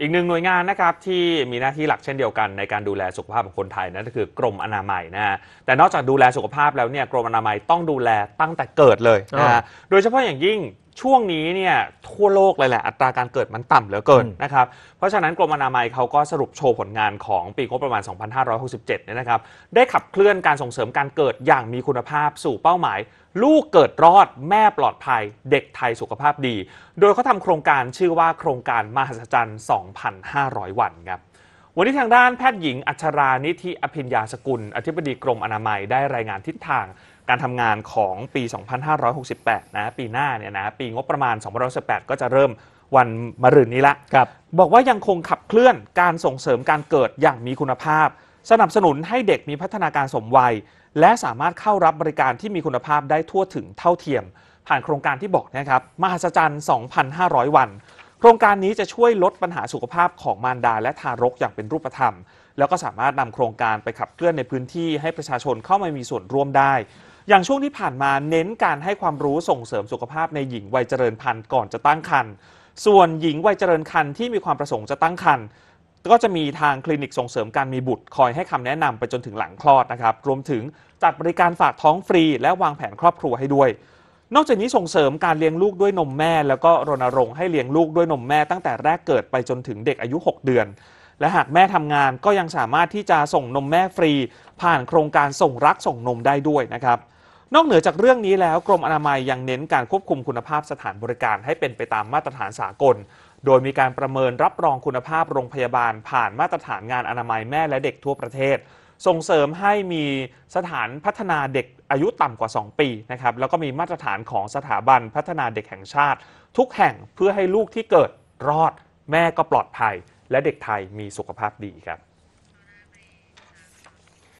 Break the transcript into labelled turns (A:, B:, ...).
A: อีกหนึ่งหน่วยงานนะครับ ที่มีหน้าที่หลักเช่นเดียวกัน ในการดูแลสุขภาพของคนไทยนั่นก็คือกรมอนามัยนะฮะแต่นอกจากดูแลสุขภาพแล้วเนี่ยกรมอนามัยต้องดูแลตั้งแต่เกิดเลยนะฮะโดยเฉพาะอย่างยิ่งช่วงนี้เนี่ยทั่วโลกเลยแหละอัตราการเกิดมันต่ำเหลือเกินนะครับเพราะฉะนั้นกรมอนามัยเขาก็สรุปโชว์ผลงานของปีงบประมาณ 2567เนี่ยนะครับ ได้ขับเคลื่อนการส่งเสริมการเกิดอย่างมีคุณภาพสู่เป้าหมาย ลูกเกิดรอดแม่ปลอดภัยเด็กไทยสุขภาพดี โดยเขาทำโครงการชื่อว่าโครงการมหัศจรรย์ 2,500 วันครับวันนี้ทางด้านแพทย์หญิงอัชรานิธิอภิญญาสกุล อธิบดีกรมอนามัยได้รายงานทิศทางการทำงานของปี 2568 นะปีหน้าเนี่ยนะปีงบประมาณ 2568 ก็จะเริ่มวันมะรืนนี้ละบบอกว่ายังคงขับเคลื่อนการส่งเสริมการเกิดอย่างมีคุณภาพ สนับสนุนให้เด็กมีพัฒนาการสมวัย และสามารถเข้ารับบริการที่มีคุณภาพได้ทั่วถึงเท่าเทียม ผ่านโครงการที่บอกนะครับมหัศจรรย์ 2,500 วัน โครงการนี้จะช่วยลดปัญหาสุขภาพของมารดาและทารกอย่างเป็นรูปธรรม แล้วก็สามารถนำโครงการไปขับเคลื่อนในพื้นที่ ให้ประชาชนเข้ามามีส่วนร่วมได้อย่างช่วงที่ผ่านมาเน้นการให้ความรู้ส่งเสริมสุขภาพในหญิงวัยเจริญพันธุ์ก่อนจะตั้งครรภ์ส่วนหญิงวัยเจริญครรภ์ที่มีความประสงค์จะตั้งครรภ์ก็จะมีทางคลินิกส่งเสริมการมีบุตรคอยให้คำแนะนำไปจนถึงหลังคลอดนะครับ รวมถึงจัดบริการฝากท้องฟรีและวางแผนครอบครัวให้ด้วย นอกจากนี้ส่งเสริมการเลี้ยงลูกด้วยนมแม่แล้วก็รณรงค์ให้เลี้ยงลูกด้วยนมแม่ตั้งแต่แรกเกิดไปจนถึงเด็กอายุ 6 เดือน และหากแม่ทำงานก็ยังสามารถที่จะส่งนมแม่ฟรี ผ่านโครงการส่งรักส่งนมได้ด้วยนะครับนอกเหนือจากเรื่องนี้แล้วกรมอนามัยยังเน้นการควบคุมคุณภาพสถานบริการให้เป็นไปตามมาตรฐานสากล โดยมีการประเมินรับรองคุณภาพโรงพยาบาลผ่านมาตรฐานงานอนามัยแม่และเด็กทั่วประเทศ ส่งเสริมให้มีสถานพัฒนาเด็กอายุต่ำกว่า 2 ปีนะครับแล้วก็มีมาตรฐานของสถาบันพัฒนาเด็กแห่งชาติ ทุกแห่งเพื่อให้ลูกที่เกิดรอดแม่ก็ปลอดภัย และเด็กไทยมีสุขภาพดีครับ